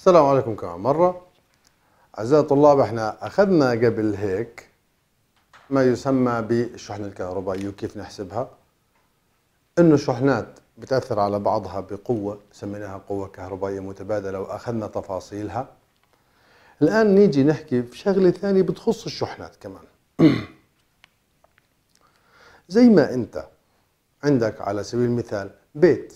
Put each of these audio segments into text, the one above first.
السلام عليكم كمان مرة أعزائي الطلاب احنا أخذنا قبل هيك ما يسمى بالشحنة الكهربائية أيوه، وكيف نحسبها إنه الشحنات بتأثر على بعضها بقوة سميناها قوة كهربائية متبادلة وأخذنا تفاصيلها الآن نيجي نحكي في شغلة ثانية بتخص الشحنات كمان زي ما أنت عندك على سبيل المثال بيت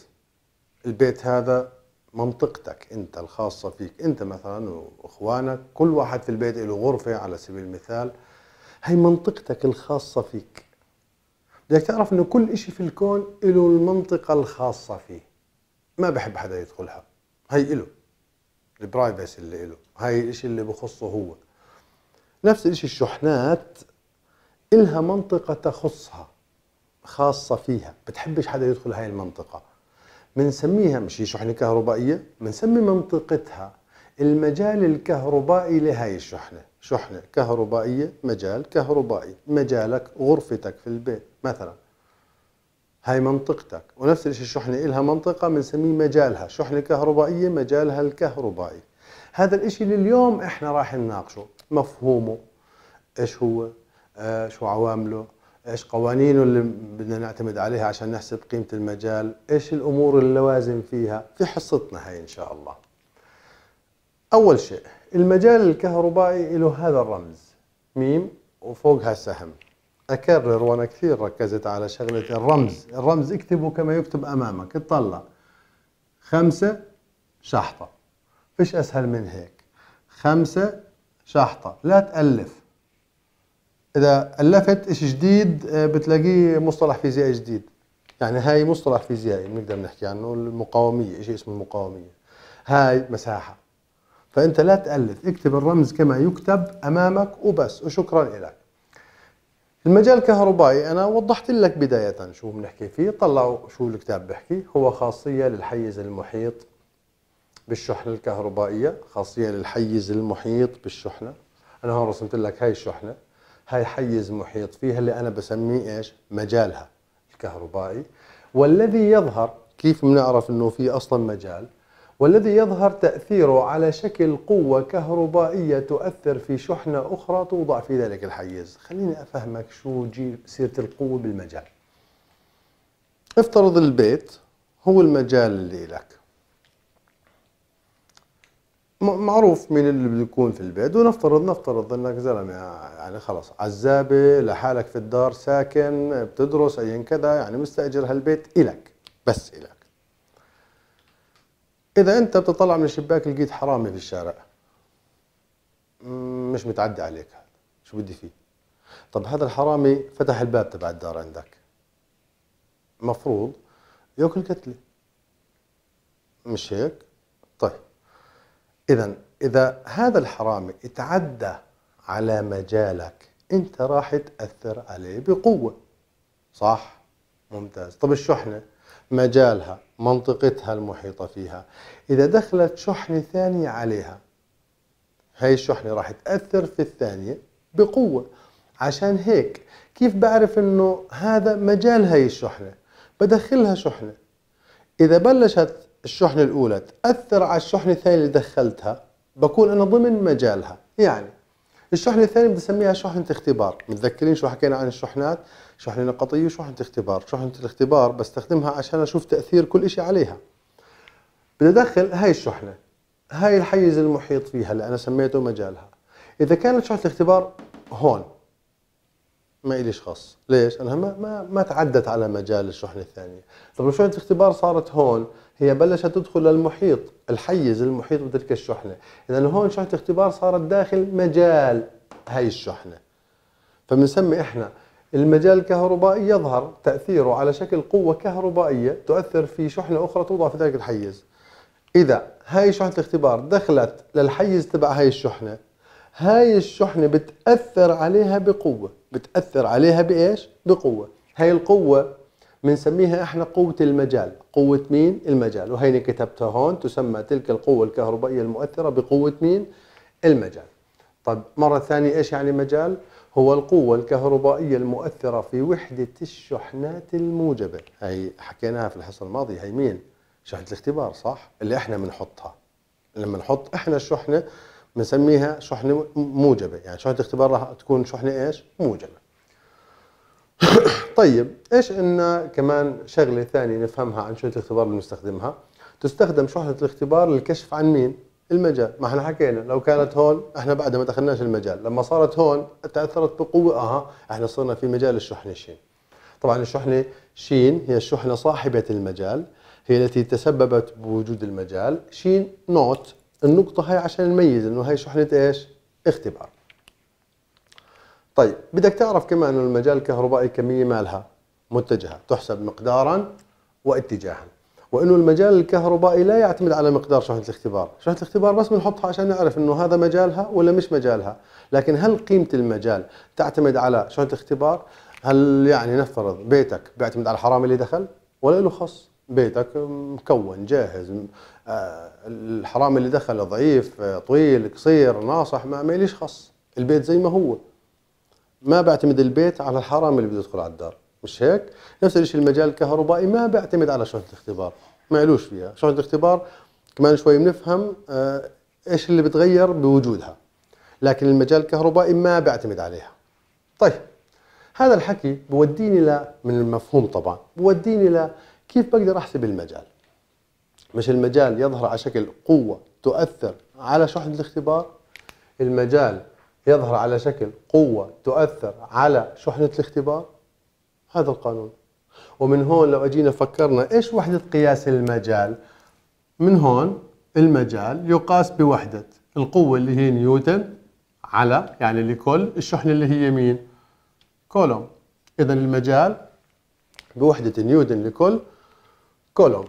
البيت هذا منطقتك انت الخاصه فيك انت مثلا واخوانك كل واحد في البيت له غرفه على سبيل المثال هي منطقتك الخاصه فيك بدك تعرف انه كل إشي في الكون له المنطقه الخاصه فيه ما بحب حدا يدخلها هي إله البرايفسي اللي إله هاي الإشي اللي بخصه هو نفس الإشي الشحنات إلها منطقة تخصها خاصة فيها بتحبش حدا يدخل هاي المنطقة بنسميها مش هي شحنه كهربائيه بنسمي منطقتها المجال الكهربائي لهي الشحنه شحنه كهربائيه مجال كهربائي مجالك غرفتك في البيت مثلا هاي منطقتك ونفس الشيء الشحنه إلها منطقه بنسميه مجالها شحنه كهربائيه مجالها الكهربائي هذا الاشي اللي اليوم احنا راح نناقشه مفهومه ايش هو آه شو عوامله ايش قوانينه اللي بدنا نعتمد عليها عشان نحسب قيمه المجال ايش الامور اللوازم فيها في حصتنا هاي ان شاء الله اول شيء المجال الكهربائي له هذا الرمز ميم وفوقها سهم اكرر وانا كثير ركزت على شغله الرمز الرمز اكتبه كما يكتب امامك اطلع خمسة شحطة فيش اسهل من هيك خمسة شحطة لا تألف اذا الفت شيء جديد آه، بتلاقيه مصطلح فيزيائي جديد يعني هاي مصطلح فيزيائي بنقدر نحكي عنه المقاوميه شيء اسمه المقاوميه هاي مساحه فانت لا تالف اكتب الرمز كما يكتب امامك وبس وشكرا لك المجال الكهربائي انا وضحت لك بدايه شو بنحكي فيه طلعوا شو الكتاب بحكي هو خاصيه للحيز المحيط بالشحنه الكهربائيه خاصيه للحيز المحيط بالشحنه انا هون رسمت لك هاي الشحنه هاي حيز محيط فيها اللي أنا بسميه إيش مجالها الكهربائي والذي يظهر كيف بنعرف أنه في أصلا مجال والذي يظهر تأثيره على شكل قوة كهربائية تؤثر في شحنة أخرى توضع في ذلك الحيز خليني أفهمك شو سيرة القوة بالمجال افترض البيت هو المجال اللي لك معروف مين اللي بيكون في البيت ونفترض نفترض انك زلمه يعني خلص عزابه لحالك في الدار ساكن بتدرس ايا كذا يعني مستاجر هالبيت الك بس الك اذا انت بتطلع من الشباك لقيت حرامي في الشارع مش متعدي عليك شو بدي فيه طب هذا الحرامي فتح الباب تبع الدار عندك مفروض ياكل كتله مش هيك إذا إذا هذا الحرامي اتعدى على مجالك أنت راح تأثر عليه بقوة صح؟ ممتاز طب الشحنة مجالها منطقتها المحيطة فيها إذا دخلت شحنة ثانية عليها هاي الشحنة راح تأثر في الثانية بقوة عشان هيك كيف بعرف انه هذا مجال هاي الشحنة بدخلها شحنة إذا بلشت الشحنة الأولى تأثر على الشحنة الثانية اللي دخلتها بكون أنا ضمن مجالها يعني الشحنة الثانية بدي أسميها شحنة اختبار متذكرين شو حكينا عن الشحنات شحنة نقطية وشحنة اختبار شحنة الاختبار بستخدمها عشان أشوف تأثير كل إشي عليها بدي أدخل هاي الشحنة هاي الحيز المحيط فيها اللي أنا سميته مجالها إذا كانت شحنة الاختبار هون ما إليش خاص ليش أنا ما, ما, ما تعدت على مجال الشحنة الثانية طب شحنة الاختبار صارت هون هي بلشت تدخل للمحيط الحيز المحيط بتلك الشحنة إذا هون شحنة الاختبار صارت داخل مجال هاي الشحنة فبنسمي إحنا المجال الكهربائي يظهر تأثيره على شكل قوة كهربائية تؤثر في شحنة أخرى توضع في ذلك الحيز إذا هاي شحنة الاختبار دخلت للحيز تبع هاي الشحنة هاي الشحنة بتأثر عليها بقوة بتأثر عليها بإيش؟ بقوة هاي القوة بنسميها احنا قوة المجال قوة مين؟ المجال وهيني كتبتها هون تسمى تلك القوة الكهربائية المؤثرة بقوة مين؟ المجال طب مرة ثانية ايش يعني مجال؟ هو القوة الكهربائية المؤثرة في وحدة الشحنات الموجبة هي حكيناها في الحصة الماضية هي مين؟ شحنة الاختبار صح؟ اللي احنا بنحطها لما نحط احنا الشحنة بنسميها شحنه موجبه يعني شحنه اختبار راح تكون شحنه ايش موجبه طيب ايش ان كمان شغله ثانيه نفهمها عن شحنه الاختبار اللي بنستخدمها تستخدم شحنه الاختبار للكشف عن مين المجال ما احنا حكينا لو كانت هون احنا بعدها ما دخلناش المجال لما صارت هون تاثرت بقوه اها احنا صرنا في مجال الشحنه شين طبعا الشحنه شين هي الشحنه صاحبه المجال هي التي تسببت بوجود المجال شين نوت النقطة هاي عشان نميز انه هاي شحنة ايش؟ اختبار. طيب بدك تعرف كمان انه المجال الكهربائي كمية مالها متجهة تحسب مقدارا واتجاها وانه المجال الكهربائي لا يعتمد على مقدار شحنة الاختبار، شحنة الاختبار بس بنحطها عشان نعرف انه هذا مجالها ولا مش مجالها، لكن هل قيمة المجال تعتمد على شحنة الاختبار؟ هل يعني نفترض بيتك بيعتمد على الحرام اللي دخل ولا له خص؟ بيتك مكون جاهز آه، الحرام اللي دخل ضعيف آه، طويل قصير ناصح ما, ما خص البيت زي ما هو ما بعتمد البيت على الحرام اللي بده يدخل على الدار مش هيك نفس الشيء المجال الكهربائي ما بعتمد على شهره الاختبار ما يلوش فيها شهره الاختبار كمان شوي بنفهم آه، ايش اللي بتغير بوجودها لكن المجال الكهربائي ما بعتمد عليها طيب هذا الحكي بوديني ل من المفهوم طبعا بوديني ل كيف بقدر احسب المجال مش المجال يظهر على شكل قوة تؤثر على شحنة الاختبار المجال يظهر على شكل قوة تؤثر على شحنة الاختبار هذا القانون ومن هون لو اجينا فكرنا ايش وحدة قياس المجال من هون المجال يقاس بوحدة القوة اللي هي نيوتن على يعني لكل الشحنة اللي هي مين كولوم اذا المجال بوحدة نيوتن لكل كولوم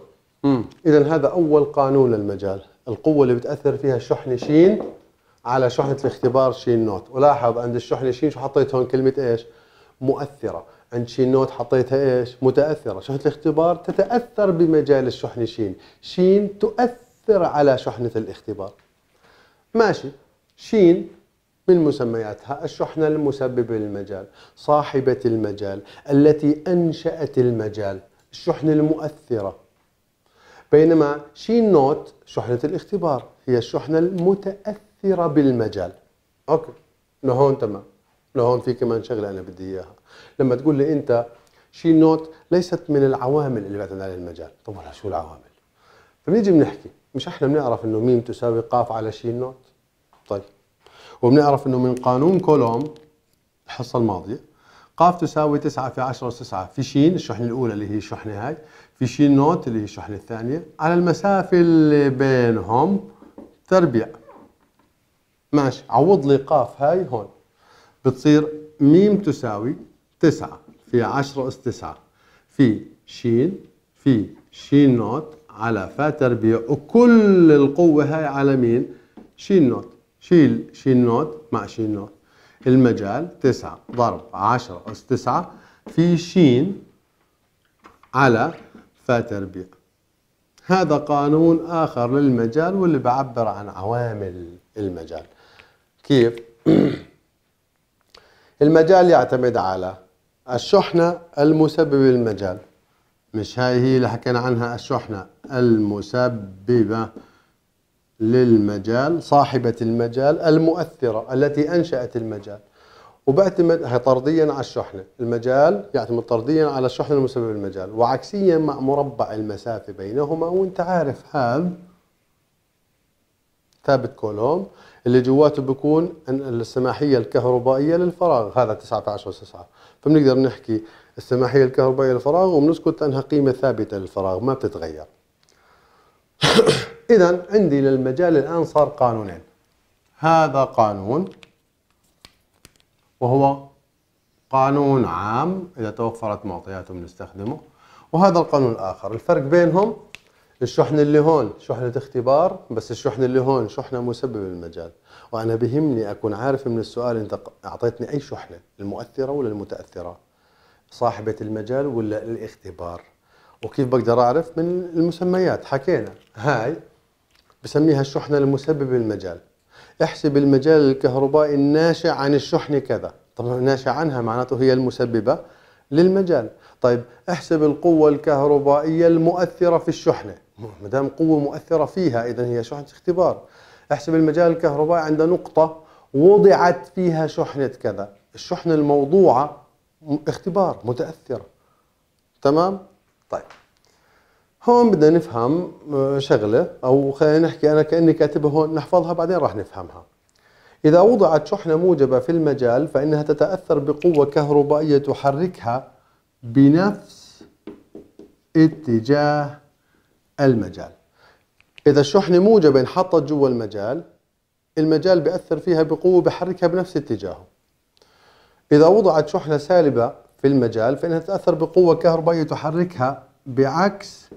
اذا هذا اول قانون للمجال القوه اللي بتاثر فيها الشحنه شين على شحنه الاختبار شين نوت ولاحظ عند الشحنه شين شو حطيت هون كلمه ايش مؤثره عند شين نوت حطيتها ايش متاثره شحنه الاختبار تتاثر بمجال الشحنه شين شين تؤثر على شحنه الاختبار ماشي شين من مسمياتها الشحنة المسببة للمجال صاحبة المجال التي أنشأت المجال الشحنة المؤثرة بينما شي نوت شحنة الاختبار هي الشحنة المتأثرة بالمجال أوكي لهون تمام لهون في كمان شغلة أنا بدي إياها لما تقول لي أنت شي نوت ليست من العوامل اللي بعتمد عليها المجال طب ولا شو العوامل فبنيجي بنحكي مش احنا بنعرف انه ميم تساوي قاف على شي نوت طيب وبنعرف انه من قانون كولوم الحصه الماضيه قاف تساوي 9 في 10 اس 9 في شين الشحنه الاولى اللي هي الشحنه هاي في شي نوت اللي هي الشحنة الثانية على المسافة اللي بينهم تربيع ماشي عوض لي قاف هاي هون بتصير ميم تساوي تسعة في عشرة أس تسعة في شين في شين نوت على فا تربيع وكل القوة هاي على مين؟ شين نوت شيل شين نوت مع شين نوت المجال تسعة ضرب عشرة أس تسعة في شين على فتربيع هذا قانون آخر للمجال واللي بعبر عن عوامل المجال كيف؟ المجال يعتمد على الشحنة المسببة للمجال مش هاي هي اللي حكينا عنها الشحنة المسببة للمجال صاحبة المجال المؤثرة التي أنشأت المجال وبعتمد هي طرديا على الشحنه، المجال يعتمد طرديا على الشحنه المسببه بالمجال، وعكسيا مع مربع المسافه بينهما وانت عارف هذا ثابت كولوم اللي جواته بيكون السماحيه الكهربائيه للفراغ، هذا 9 في 10 9 فبنقدر نحكي السماحيه الكهربائيه للفراغ وبنسكت انها قيمه ثابته للفراغ ما بتتغير. اذا عندي للمجال الان صار قانونين. هذا قانون وهو قانون عام إذا توفرت معطياته بنستخدمه وهذا القانون الآخر الفرق بينهم الشحن اللي هون شحنة اختبار بس الشحن اللي هون شحنة مسببة المجال وأنا بهمني أكون عارف من السؤال أنت أعطيتني أي شحنة المؤثرة ولا المتأثرة صاحبة المجال ولا الاختبار وكيف بقدر أعرف من المسميات حكينا هاي بسميها الشحنة المسببة المجال احسب المجال الكهربائي الناشئ عن الشحن كذا طبعا ناشئ عنها معناته هي المسببة للمجال طيب احسب القوة الكهربائية المؤثرة في الشحنة ما دام قوة مؤثرة فيها إذا هي شحنة اختبار احسب المجال الكهربائي عند نقطة وضعت فيها شحنة كذا الشحنة الموضوعة اختبار متأثرة تمام؟ طيب هون بدنا نفهم آه، شغلة أو خلينا نحكي أنا كأني كاتبها هون نحفظها بعدين راح نفهمها إذا وضعت شحنة موجبة في المجال فإنها تتأثر بقوة كهربائية تحركها بنفس اتجاه المجال إذا الشحنة موجبة انحطت جوا المجال المجال بيأثر فيها بقوة بحركها بنفس اتجاهه إذا وضعت شحنة سالبة في المجال فإنها تتأثر بقوة كهربائية تحركها بعكس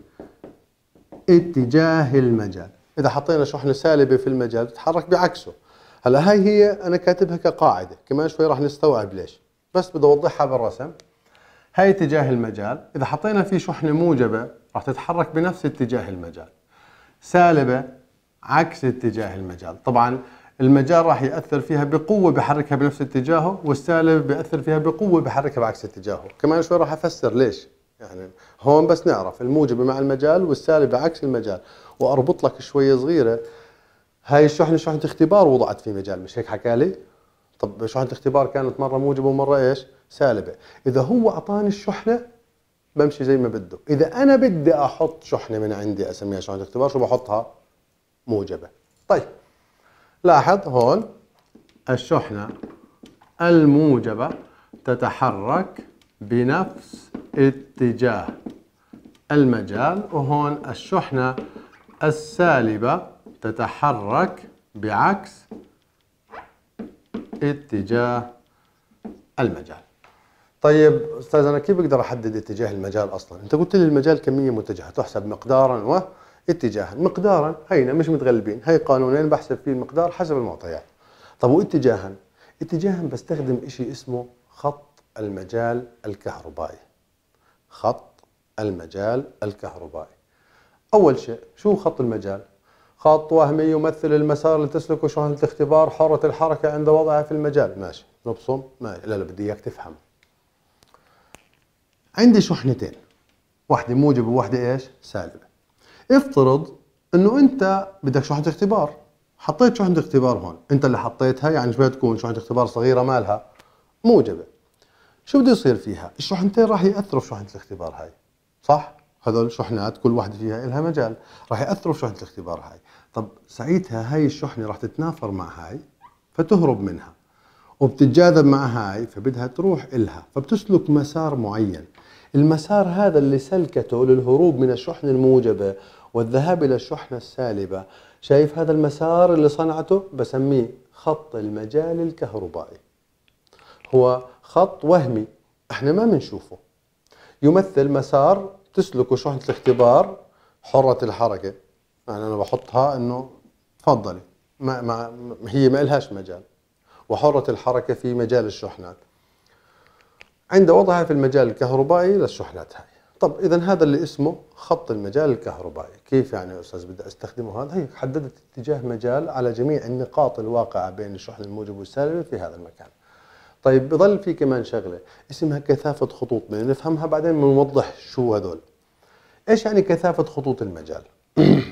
اتجاه المجال اذا حطينا شحنه سالبه في المجال بتتحرك بعكسه هلا هاي هي انا كاتبها كقاعده كمان شوي راح نستوعب ليش بس بدي اوضحها بالرسم هاي اتجاه المجال اذا حطينا فيه شحنه موجبه راح تتحرك بنفس اتجاه المجال سالبه عكس اتجاه المجال طبعا المجال راح ياثر فيها بقوه بحركها بنفس اتجاهه والسالب بياثر فيها بقوه بحركها بعكس اتجاهه كمان شوي راح افسر ليش يعني هون بس نعرف الموجبه مع المجال والسالبه عكس المجال واربط لك شويه صغيره هاي الشحنه شحنه اختبار وضعت في مجال مش هيك حكى لي طب شحنه اختبار كانت مره موجبه ومره ايش سالبه اذا هو اعطاني الشحنه بمشي زي ما بده اذا انا بدي احط شحنه من عندي اسميها شحنه اختبار شو بحطها موجبه طيب لاحظ هون الشحنه الموجبه تتحرك بنفس اتجاه المجال وهون الشحنة السالبة تتحرك بعكس اتجاه المجال طيب استاذ انا كيف بقدر احدد اتجاه المجال اصلا انت قلت لي المجال كميه متجهه تحسب مقدارا واتجاها مقدارا هينا مش متغلبين هي قانونين بحسب فيه المقدار حسب المعطيات طب واتجاها اتجاها بستخدم شيء اسمه خط المجال الكهربائي خط المجال الكهربائي أول شيء شو خط المجال؟ خط وهمي يمثل المسار اللي تسلكه شحنة الاختبار حرة الحركة عند وضعها في المجال ماشي نبصم ماشي لا لا بدي إياك تفهم عندي شحنتين واحدة موجبة وواحدة إيش؟ سالبة افترض إنه أنت بدك شحنة اختبار حطيت شحنة اختبار هون أنت اللي حطيتها يعني شو تكون شحنة اختبار صغيرة مالها موجبة شو بده يصير فيها؟ الشحنتين راح ياثروا في شحنه الاختبار هاي صح؟ هذول شحنات كل واحدة فيها لها مجال راح ياثروا في شحنه الاختبار هاي طب ساعتها هاي الشحنه راح تتنافر مع هاي فتهرب منها وبتتجاذب مع هاي فبدها تروح إلها فبتسلك مسار معين المسار هذا اللي سلكته للهروب من الشحنة الموجبة والذهاب إلى الشحنة السالبة شايف هذا المسار اللي صنعته بسميه خط المجال الكهربائي هو خط وهمي احنا ما بنشوفه يمثل مسار تسلكه شحنة الاختبار حرة الحركة يعني أنا بحطها إنه تفضلي ما, ما هي ما إلهاش مجال وحرة الحركة في مجال الشحنات عند وضعها في المجال الكهربائي للشحنات هاي طب إذا هذا اللي اسمه خط المجال الكهربائي كيف يعني يا أستاذ بدي أستخدمه هذا هي حددت اتجاه مجال على جميع النقاط الواقعة بين الشحن الموجب والسالب في هذا المكان طيب بضل في كمان شغله اسمها كثافه خطوط بدنا نفهمها بعدين بنوضح شو هذول ايش يعني كثافه خطوط المجال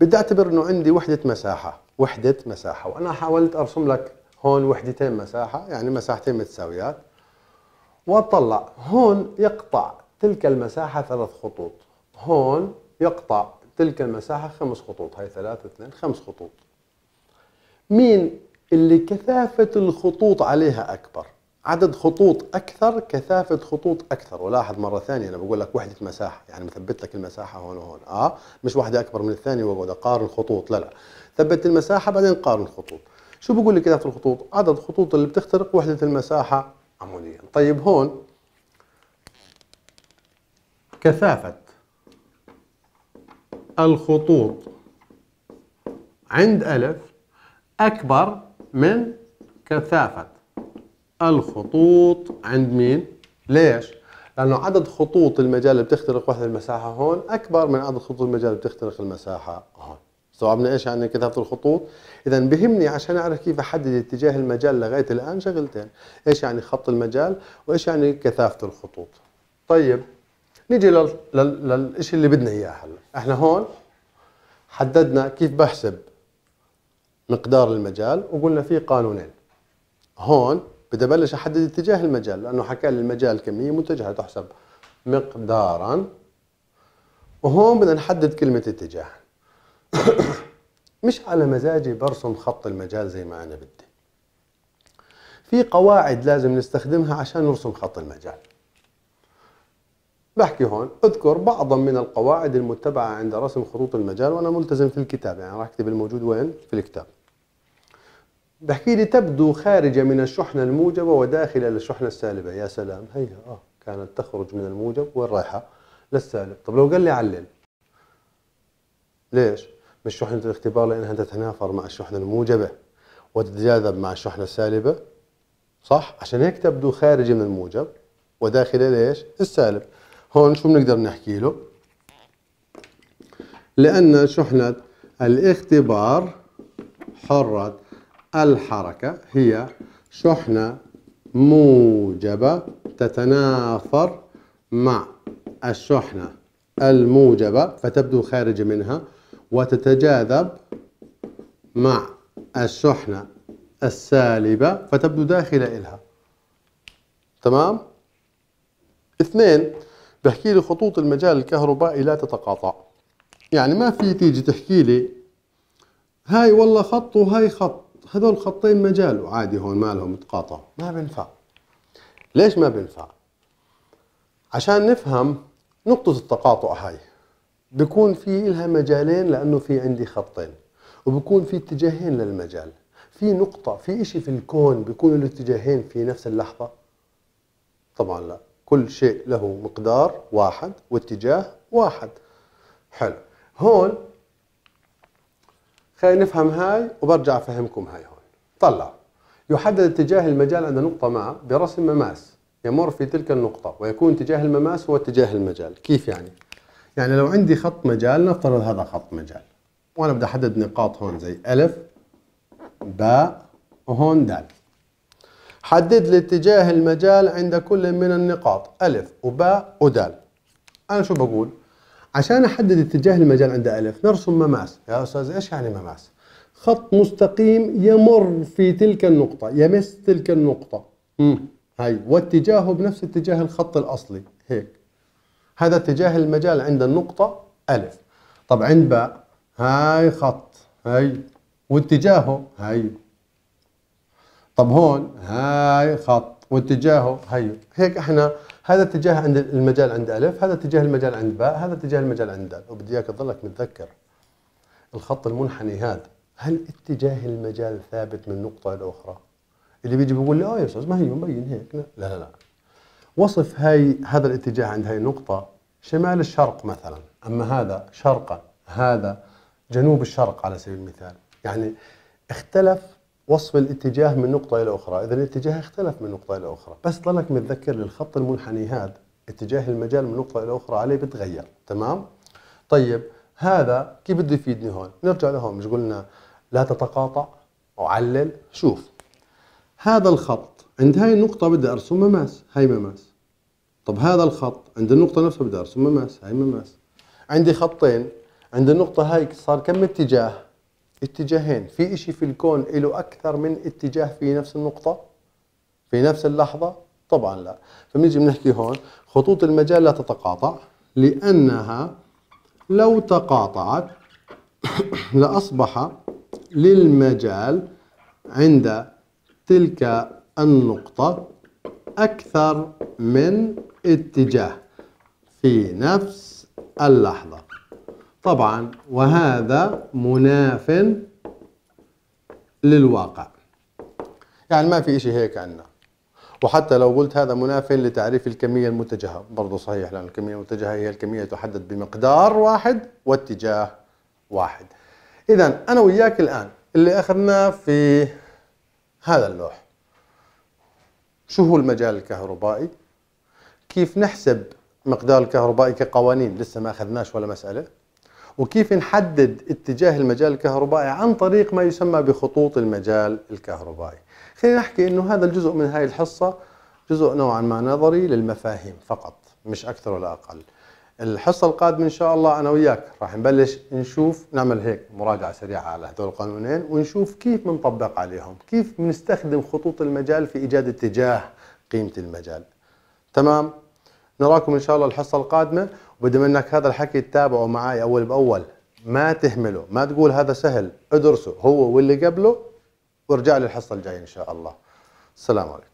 بدي اعتبر انه عندي وحده مساحه وحده مساحه وانا حاولت ارسم لك هون وحدتين مساحه يعني مساحتين متساويات واطلع هون يقطع تلك المساحه ثلاث خطوط هون يقطع تلك المساحه خمس خطوط هاي ثلاثة اثنين خمس خطوط مين اللي كثافة الخطوط عليها أكبر عدد خطوط أكثر كثافة خطوط أكثر ولاحظ مرة ثانية أنا بقول لك وحدة مساحة يعني مثبت لك المساحة هون وهون آه مش واحدة أكبر من الثانية وأقعد أقارن خطوط لا لا ثبت المساحة بعدين قارن الخطوط شو بقول لي كثافة الخطوط عدد خطوط اللي بتخترق وحدة المساحة عموديا طيب هون كثافة الخطوط عند ألف أكبر من كثافة الخطوط عند مين؟ ليش؟ لأنه عدد خطوط المجال اللي بتخترق وحدة المساحة هون أكبر من عدد خطوط المجال اللي بتخترق المساحة هون استوعبنا ايش يعني كثافه الخطوط اذا بهمني عشان اعرف كيف احدد اتجاه المجال لغايه الان شغلتين ايش يعني خط المجال وايش يعني كثافه الخطوط طيب نيجي للشيء لل... لل... اللي بدنا اياه هلا احنا هون حددنا كيف بحسب مقدار المجال وقلنا في قانونين هون بدي ابلش احدد اتجاه المجال لانه حكى لي المجال كميه متجهه تحسب مقدارا وهون بدنا نحدد كلمه اتجاه مش على مزاجي برسم خط المجال زي ما انا بدي في قواعد لازم نستخدمها عشان نرسم خط المجال بحكي هون اذكر بعضا من القواعد المتبعه عند رسم خطوط المجال وانا ملتزم في الكتاب يعني راح اكتب الموجود وين في الكتاب بحكي لي تبدو خارجة من الشحنة الموجبة وداخلة للشحنة السالبة يا سلام هيها آه كانت تخرج من الموجب وين رايحه للسالب طب لو قال لي علل ليش؟ مش شحنة الاختبار لأنها تتنافر مع الشحنة الموجبة وتتجاذب مع الشحنة السالبة صح؟ عشان هيك تبدو خارجة من الموجب وداخلة ليش؟ السالب هون شو بنقدر نحكي له؟ لأن شحنة الاختبار حرت الحركة هي شحنة موجبة تتنافر مع الشحنة الموجبة فتبدو خارج منها وتتجاذب مع الشحنة السالبة فتبدو داخلة إلها تمام؟ اثنين بحكي لي خطوط المجال الكهربائي لا تتقاطع يعني ما في تيجي تحكي لي هاي والله خط وهاي خط هذول خطين مجال وعادي هون مالهم تقاطع ما بينفع ليش ما بينفع عشان نفهم نقطة التقاطع هاي بكون في لها مجالين لأنه في عندي خطين وبكون في اتجاهين للمجال في نقطة في إشي في الكون بيكون الاتجاهين في نفس اللحظة طبعا لا كل شيء له مقدار واحد واتجاه واحد حلو هون خلينا نفهم هاي وبرجع أفهمكم هاي هون طلع يحدد اتجاه المجال عند نقطة ما برسم مماس يمر في تلك النقطة ويكون اتجاه المماس هو اتجاه المجال كيف يعني؟ يعني لو عندي خط مجال نفترض هذا خط مجال وأنا بدي أحدد نقاط هون زي ألف باء وهون دال حدد لي اتجاه المجال عند كل من النقاط ألف وباء ودال أنا شو بقول؟ عشان احدد اتجاه المجال عند الف نرسم مماس يا استاذ ايش يعني مماس خط مستقيم يمر في تلك النقطه يمس تلك النقطه مم. هاي واتجاهه بنفس اتجاه الخط الاصلي هيك هذا اتجاه المجال عند النقطه الف طب عند باء هاي خط هاي واتجاهه هاي طب هون هاي خط واتجاهه هاي هيك احنا هذا اتجاه عند المجال عند الف هذا اتجاه المجال عند باء هذا اتجاه المجال عند دال وبدي اياك تظلك متذكر الخط المنحني هذا هل اتجاه المجال ثابت من نقطه الى اخرى اللي بيجي بيقول لي اه يا استاذ ما هي مبين هيك لا لا لا وصف هاي هذا الاتجاه عند هاي النقطه شمال الشرق مثلا اما هذا شرقا هذا جنوب الشرق على سبيل المثال يعني اختلف وصف الاتجاه من نقطة إلى أخرى إذا الاتجاه اختلف من نقطة إلى أخرى بس ضلك متذكر للخط المنحني هذا اتجاه المجال من نقطة إلى أخرى عليه بتغير تمام طيب هذا كيف بده يفيدني هون نرجع لهون مش قلنا لا تتقاطع أو علل شوف هذا الخط عند هاي النقطة بدي أرسم مماس هاي مماس طب هذا الخط عند النقطة نفسها بدي أرسم مماس هاي مماس عندي خطين عند النقطة هاي صار كم اتجاه اتجاهين في إشي في الكون له أكثر من اتجاه في نفس النقطة في نفس اللحظة طبعا لا فبنيجي بنحكي هون خطوط المجال لا تتقاطع لأنها لو تقاطعت لأصبح للمجال عند تلك النقطة أكثر من اتجاه في نفس اللحظة طبعا وهذا مناف للواقع يعني ما في شيء هيك عندنا وحتى لو قلت هذا مناف لتعريف الكمية المتجهة برضه صحيح لأن الكمية المتجهة هي الكمية تحدد بمقدار واحد واتجاه واحد إذا أنا وياك الآن اللي أخذناه في هذا اللوح شو هو المجال الكهربائي كيف نحسب مقدار الكهربائي كقوانين لسه ما أخذناش ولا مسألة وكيف نحدد اتجاه المجال الكهربائي عن طريق ما يسمى بخطوط المجال الكهربائي خلينا نحكي انه هذا الجزء من هاي الحصه جزء نوعا ما نظري للمفاهيم فقط مش اكثر ولا اقل الحصه القادمه ان شاء الله انا وياك راح نبلش نشوف نعمل هيك مراجعه سريعه على هذول القانونين ونشوف كيف بنطبق عليهم كيف بنستخدم خطوط المجال في ايجاد اتجاه قيمه المجال تمام نراكم ان شاء الله الحصه القادمه بدي منك هذا الحكي تتابعه معي اول باول ما تهمله ما تقول هذا سهل ادرسه هو واللي قبله وارجع للحصه الحصه الجايه ان شاء الله السلام عليكم